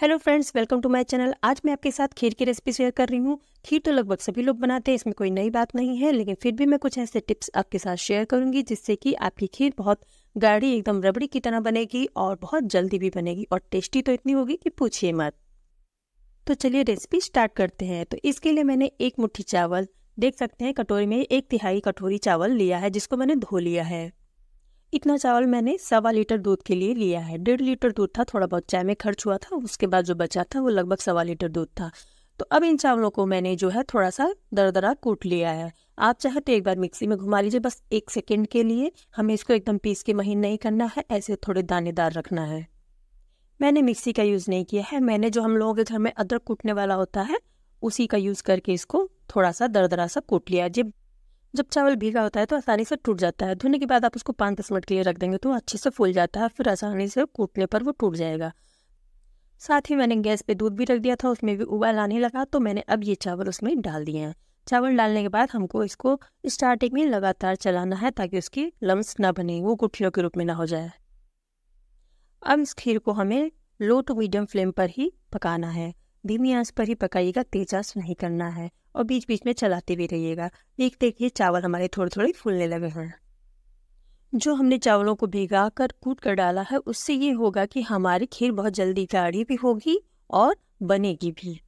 hello friends welcome to my channel आज मैं आपके साथ खीर की रेसिपी शेयर कर रही हूँ खीर तो लगभग सभी लोग बनाते हैं इसमें कोई नई बात नहीं है लेकिन फिर भी मैं कुछ ऐसे टिप्स आपके साथ शेयर करूंगी जिससे कि आपकी खीर बहुत गाढ़ी एकदम रबड़ी की तरह बनेगी और बहुत जल्दी भी बनेगी और टेस्टी तो इतनी होगी कि पूछिए मत तो चलिए रेसिपी स्टार्ट करते हैं तो इसके लिए मैंने एक मुठ्ठी चावल देख सकते हैं कटोरी में एक तिहाई कटोरी चावल लिया है जिसको मैंने धो लिया है इतना चावल मैंने सवा लीटर दूध के लिए लिया है डेढ़ लीटर दूध था थोड़ा बहुत चाय में खर्च हुआ था उसके बाद जो बचा था वो लगभग सवा लीटर दूध था तो अब इन चावलों को मैंने जो है थोड़ा सा दरदरा कूट लिया है आप चाहे तो एक बार मिक्सी में घुमा लीजिए बस एक सेकेंड के लिए हमें इसको एकदम पीस के महीन नहीं करना है ऐसे थोड़े दानेदार रखना है मैंने मिक्सी का यूज़ नहीं किया है मैंने जो हम लोगों के घर में अदरक कूटने वाला होता है उसी का यूज़ करके इसको थोड़ा सा दरदरा सा कूट लिया जब जब चावल भीगा होता है तो आसानी से टूट जाता है धोने के बाद आप उसको पाँच दस मिनट के लिए रख देंगे तो अच्छे से फूल जाता है फिर आसानी से कूटने पर वो टूट जाएगा साथ ही मैंने गैस पे दूध भी रख दिया था उसमें भी उबाल आने लगा तो मैंने अब ये चावल उसमें डाल दिए हैं चावल डालने के बाद हमको इसको स्टार्टिंग में लगातार चलाना है ताकि उसकी लम्स ना बने वो गुठलियों के रूप में ना हो जाए अब इस खीर को हमें लो टू मीडियम फ्लेम पर ही पकाना है धीमी आंच पर ही पकाइएगा तेज आंच नहीं करना है और बीच बीच में चलाते भी रहिएगा देखते देखिए चावल हमारे थोड़े थोड़े फूलने लगे हैं जो हमने चावलों को भिगा कर कूट कर डाला है उससे ये होगा कि हमारी खीर बहुत जल्दी गाढ़ी भी होगी और बनेगी भी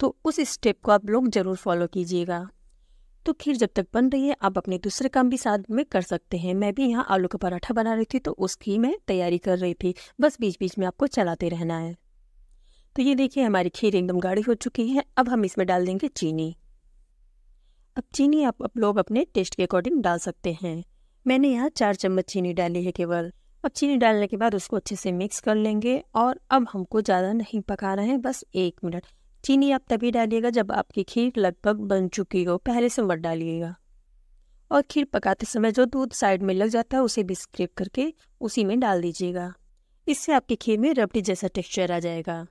तो उस स्टेप को आप लोग ज़रूर फॉलो कीजिएगा तो खीर जब तक बन रही है आप अपने दूसरे काम भी साथ में कर सकते हैं मैं भी यहाँ आलू का पराठा बना रही थी तो उसकी मैं तैयारी कर रही थी बस बीच बीच में आपको चलाते रहना है तो ये देखिए हमारी खीर एकदम गाढ़ी हो चुकी है अब हम इसमें डाल देंगे चीनी अब चीनी आप, आप लोग अपने टेस्ट के अकॉर्डिंग डाल सकते हैं मैंने यहाँ चार चम्मच चीनी डाली है केवल अब चीनी डालने के बाद उसको अच्छे से मिक्स कर लेंगे और अब हमको ज़्यादा नहीं पकाना है बस एक मिनट चीनी आप तभी डालिएगा जब आपकी खीर लगभग बन चुकी हो पहले से मत डालिएगा और खीर पकाते समय जो दूध साइड में लग जाता है उसे भी स्क्रेप करके उसी में डाल दीजिएगा इससे आपकी खीर में रबड़ी जैसा टेक्सचर आ जाएगा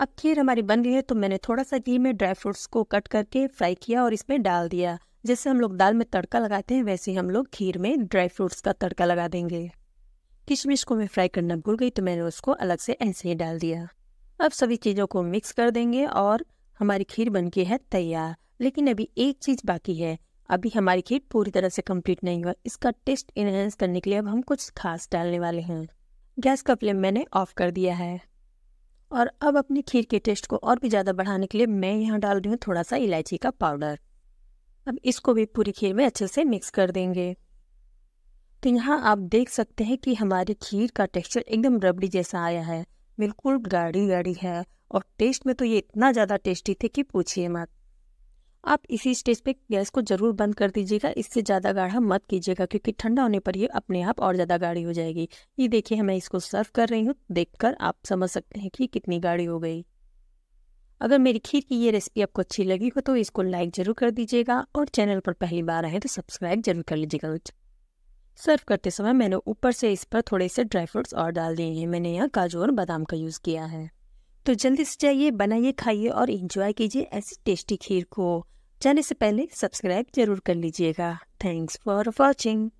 अब खीर हमारी बन गई है तो मैंने थोड़ा सा घी में ड्राई फ्रूट्स को कट करके फ्राई किया और इसमें डाल दिया जैसे हम लोग दाल में तड़का लगाते हैं वैसे हम लोग खीर में ड्राई फ्रूट्स का तड़का लगा देंगे किशमिश को मैं फ्राई करना भूल गई तो मैंने उसको अलग से ऐसे ही डाल दिया अब सभी चीज़ों को मिक्स कर देंगे और हमारी खीर बन के है तैयार लेकिन अभी एक चीज़ बाकी है अभी हमारी खीर पूरी तरह से कंप्लीट नहीं हुआ इसका टेस्ट इन्हेंस करने के लिए अब हम कुछ खास डालने वाले हैं गैस का फ्लेम मैंने ऑफ कर दिया है और अब अपनी खीर के टेस्ट को और भी ज़्यादा बढ़ाने के लिए मैं यहाँ डाल रही हूँ थोड़ा सा इलायची का पाउडर अब इसको भी पूरी खीर में अच्छे से मिक्स कर देंगे तो यहाँ आप देख सकते हैं कि हमारी खीर का टेक्सचर एकदम रबड़ी जैसा आया है बिल्कुल गाढ़ी गाढ़ी है और टेस्ट में तो ये इतना ज़्यादा टेस्टी थे कि पूछिए मत आप इसी स्टेज पे गैस को ज़रूर बंद कर दीजिएगा इससे ज़्यादा गाढ़ा मत कीजिएगा क्योंकि ठंडा होने पर ये अपने आप और ज़्यादा गाढ़ी हो जाएगी ये देखिए मैं इसको सर्व कर रही हूँ देखकर आप समझ सकते हैं कि कितनी गाढ़ी हो गई अगर मेरी खीर की ये रेसिपी आपको अच्छी लगी हो तो इसको लाइक ज़रूर कर दीजिएगा और चैनल पर पहली बार आए तो सब्सक्राइब जरूर कर लीजिएगा सर्व करते समय मैंने ऊपर से इस पर थोड़े से ड्राई फ्रूट्स और डाल दिए हैं मैंने यहाँ काजू और बादाम का यूज़ किया है तो जल्दी से जाइए बनाइए खाइए और इंजॉय कीजिए ऐसी टेस्टी खीर को जाने से पहले सब्सक्राइब जरूर कर लीजिएगा थैंक्स फॉर वॉचिंग